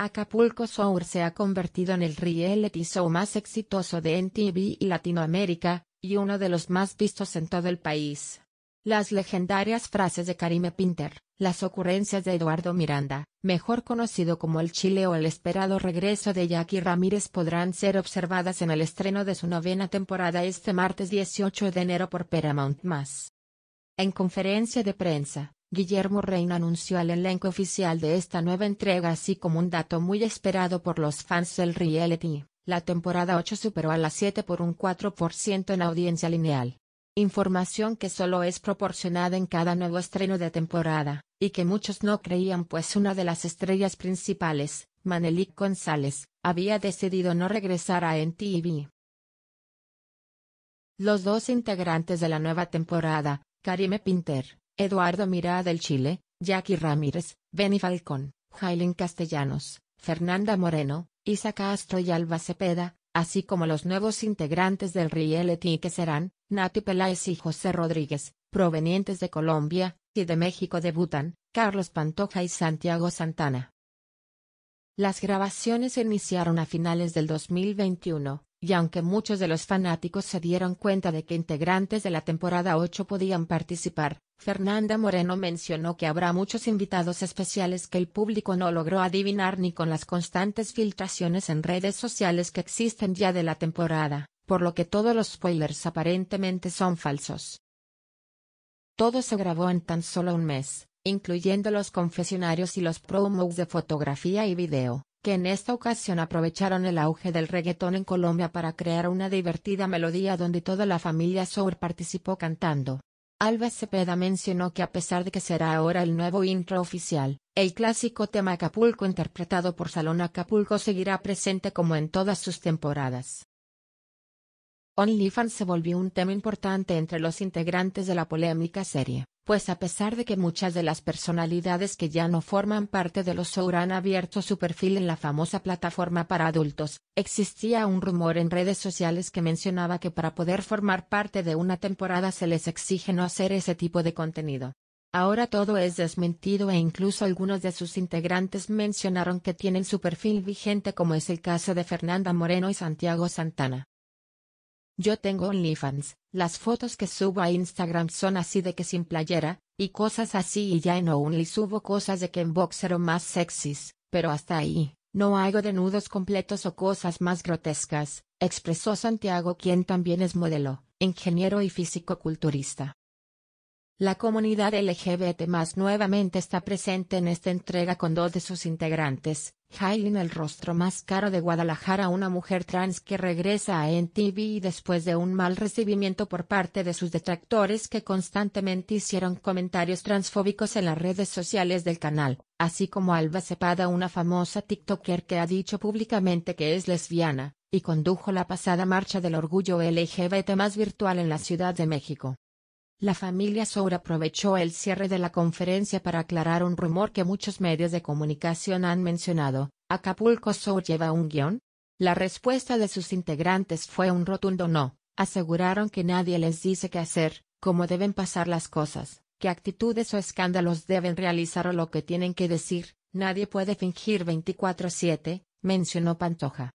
Acapulco Sour se ha convertido en el reality show más exitoso de NTV y Latinoamérica, y uno de los más vistos en todo el país. Las legendarias frases de Karime Pinter, las ocurrencias de Eduardo Miranda, mejor conocido como el Chile o el esperado regreso de Jackie Ramírez podrán ser observadas en el estreno de su novena temporada este martes 18 de enero por Paramount+. En conferencia de prensa, Guillermo Reina anunció el elenco oficial de esta nueva entrega así como un dato muy esperado por los fans del reality, la temporada 8 superó a la 7 por un 4% en audiencia lineal. Información que solo es proporcionada en cada nuevo estreno de temporada, y que muchos no creían pues una de las estrellas principales, Manelik González, había decidido no regresar a NTV. Los dos integrantes de la nueva temporada, Karime Pinter Eduardo Mirá del Chile, Jackie Ramírez, Benny Falcón, Jailen Castellanos, Fernanda Moreno, Isa Castro y Alba Cepeda, así como los nuevos integrantes del reality que serán, Nati Peláez y José Rodríguez, provenientes de Colombia, y de México debutan, Carlos Pantoja y Santiago Santana. Las grabaciones se iniciaron a finales del 2021, y aunque muchos de los fanáticos se dieron cuenta de que integrantes de la temporada 8 podían participar, Fernanda Moreno mencionó que habrá muchos invitados especiales que el público no logró adivinar ni con las constantes filtraciones en redes sociales que existen ya de la temporada, por lo que todos los spoilers aparentemente son falsos. Todo se grabó en tan solo un mes, incluyendo los confesionarios y los promos de fotografía y video que en esta ocasión aprovecharon el auge del reggaetón en Colombia para crear una divertida melodía donde toda la familia Sour participó cantando. Alba Cepeda mencionó que a pesar de que será ahora el nuevo intro oficial, el clásico tema Acapulco interpretado por Salón Acapulco seguirá presente como en todas sus temporadas. OnlyFans se volvió un tema importante entre los integrantes de la polémica serie, pues a pesar de que muchas de las personalidades que ya no forman parte de los show han abierto su perfil en la famosa plataforma para adultos, existía un rumor en redes sociales que mencionaba que para poder formar parte de una temporada se les exige no hacer ese tipo de contenido. Ahora todo es desmentido e incluso algunos de sus integrantes mencionaron que tienen su perfil vigente como es el caso de Fernanda Moreno y Santiago Santana. Yo tengo OnlyFans, las fotos que subo a Instagram son así de que sin playera, y cosas así y ya en Only subo cosas de que en boxero más sexys, pero hasta ahí, no hago nudos completos o cosas más grotescas, expresó Santiago quien también es modelo, ingeniero y físico-culturista. La comunidad LGBT más nuevamente está presente en esta entrega con dos de sus integrantes, Jailin el rostro más caro de Guadalajara una mujer trans que regresa a NTV después de un mal recibimiento por parte de sus detractores que constantemente hicieron comentarios transfóbicos en las redes sociales del canal, así como Alba Cepada una famosa TikToker que ha dicho públicamente que es lesbiana, y condujo la pasada marcha del orgullo LGBT más virtual en la Ciudad de México. La familia Sour aprovechó el cierre de la conferencia para aclarar un rumor que muchos medios de comunicación han mencionado. ¿Acapulco Sour lleva un guión? La respuesta de sus integrantes fue un rotundo no. Aseguraron que nadie les dice qué hacer, cómo deben pasar las cosas, qué actitudes o escándalos deben realizar o lo que tienen que decir. Nadie puede fingir 24/7, mencionó Pantoja.